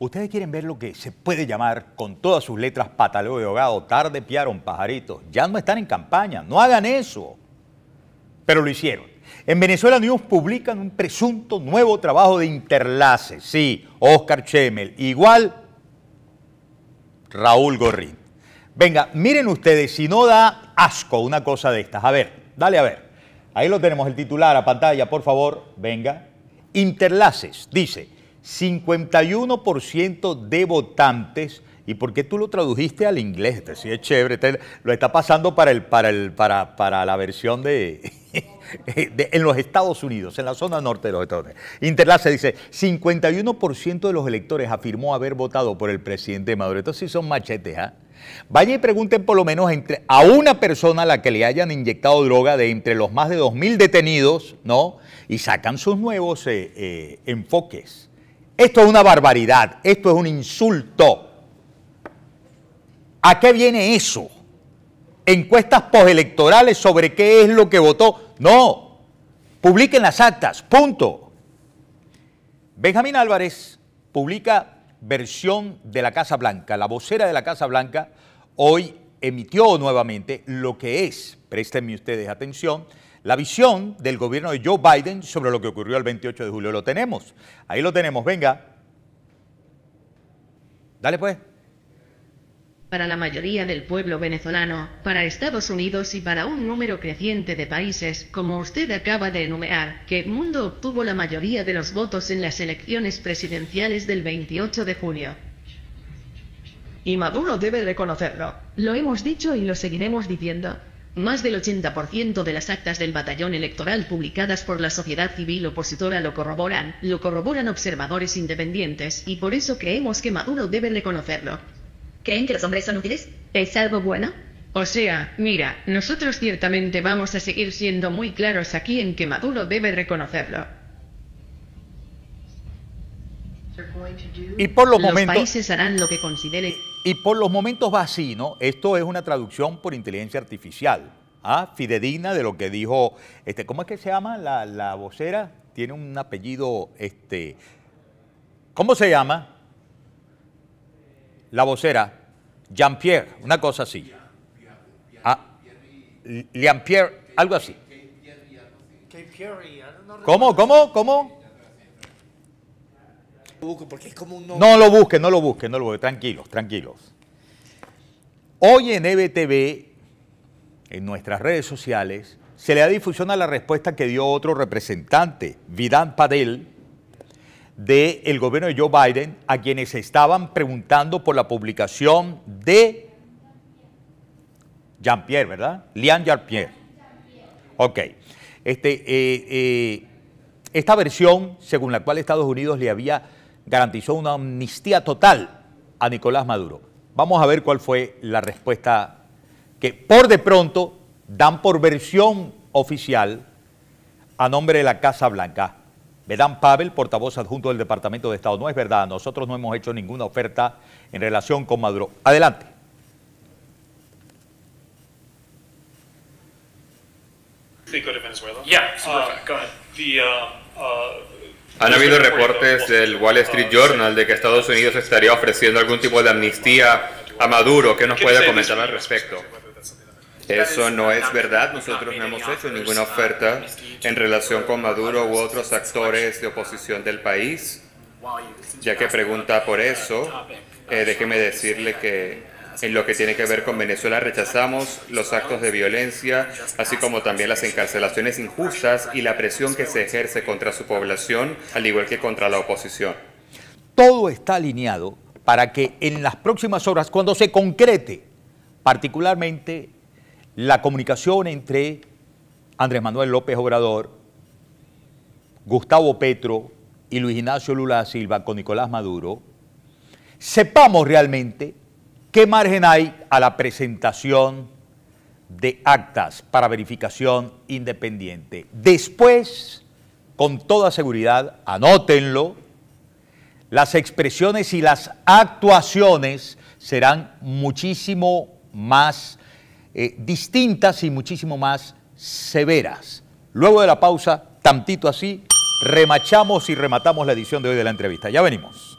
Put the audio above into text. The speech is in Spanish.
Ustedes quieren ver lo que se puede llamar con todas sus letras pataleo de ahogado, tarde piaron pajaritos, ya no están en campaña, no hagan eso. Pero lo hicieron. En Venezuela News publican un presunto nuevo trabajo de interlaces. sí, Oscar Chemel, igual Raúl Gorrín. Venga, miren ustedes, si no da asco una cosa de estas. A ver, dale a ver. Ahí lo tenemos, el titular a pantalla, por favor, venga. Interlaces, dice, 51% de votantes, y qué tú lo tradujiste al inglés, te este es chévere, este lo está pasando para, el, para, el, para, la versión de, en los Estados Unidos, en la zona norte de los Estados Unidos. Interlace dice, 51% de los electores afirmó haber votado por el presidente Maduro. Entonces sí son machetes, ¿ah? Vaya y pregunten por lo menos a una persona a la que le hayan inyectado droga de entre los más de 2.000 detenidos, ¿no? Y sacan sus nuevos eh, eh, enfoques. Esto es una barbaridad, esto es un insulto. ¿A qué viene eso? Encuestas postelectorales sobre qué es lo que votó. No, publiquen las actas, punto. Benjamín Álvarez publica versión de la Casa Blanca, la vocera de la Casa Blanca, hoy emitió nuevamente lo que es, prestenme ustedes atención, la visión del gobierno de Joe Biden sobre lo que ocurrió el 28 de julio. Lo tenemos, ahí lo tenemos, venga. Dale pues. Para la mayoría del pueblo venezolano, para Estados Unidos y para un número creciente de países, como usted acaba de enumerar, que el mundo obtuvo la mayoría de los votos en las elecciones presidenciales del 28 de junio. Y Maduro debe reconocerlo. Lo hemos dicho y lo seguiremos diciendo. Más del 80% de las actas del batallón electoral publicadas por la sociedad civil opositora lo corroboran, lo corroboran observadores independientes, y por eso creemos que Maduro debe reconocerlo. ¿Creen que los hombres son útiles? ¿Es algo bueno? O sea, mira, nosotros ciertamente vamos a seguir siendo muy claros aquí en que Maduro debe reconocerlo. Y por los, momentos, Y por los momentos va así, ¿no? Esto es una traducción por inteligencia artificial, ¿ah? fidedigna de lo que dijo, este, ¿cómo es que se llama la, la vocera? Tiene un apellido, este, ¿cómo se llama? La vocera, Jean-Pierre, una cosa así. Ah, Jean-Pierre, algo así. ¿Cómo, cómo, cómo? No lo busque, no lo busque, no lo busque. Tranquilos, tranquilos. Hoy en EBTV, en nuestras redes sociales, se le da difusión a la respuesta que dio otro representante, Vidal Padel, del gobierno de Joe Biden, a quienes estaban preguntando por la publicación de Jean-Pierre, ¿verdad? Lian Jean-Pierre. Ok. Este, eh, eh, esta versión, según la cual Estados Unidos le había garantizó una amnistía total a Nicolás Maduro. Vamos a ver cuál fue la respuesta que por de pronto dan por versión oficial a nombre de la Casa Blanca. Me dan Pavel, portavoz adjunto del Departamento de Estado. No es verdad, nosotros no hemos hecho ninguna oferta en relación con Maduro. Adelante. Han habido este reportes del Wall Street ah, Journal de que Estados Unidos estaría ofreciendo algún tipo de amnistía a Maduro. ¿Qué nos puede comentar al respecto? Eso no es verdad. Nosotros no hemos hecho ninguna oferta en relación con Maduro u otros actores de oposición del país. Ya que pregunta por eso, eh, déjeme decirle que en lo que tiene que ver con Venezuela, rechazamos los actos de violencia, así como también las encarcelaciones injustas y la presión que se ejerce contra su población, al igual que contra la oposición. Todo está alineado para que en las próximas horas, cuando se concrete particularmente la comunicación entre Andrés Manuel López Obrador, Gustavo Petro y Luis Ignacio Lula Silva con Nicolás Maduro, sepamos realmente ¿Qué margen hay a la presentación de actas para verificación independiente? Después, con toda seguridad, anótenlo, las expresiones y las actuaciones serán muchísimo más eh, distintas y muchísimo más severas. Luego de la pausa, tantito así, remachamos y rematamos la edición de hoy de la entrevista. Ya venimos.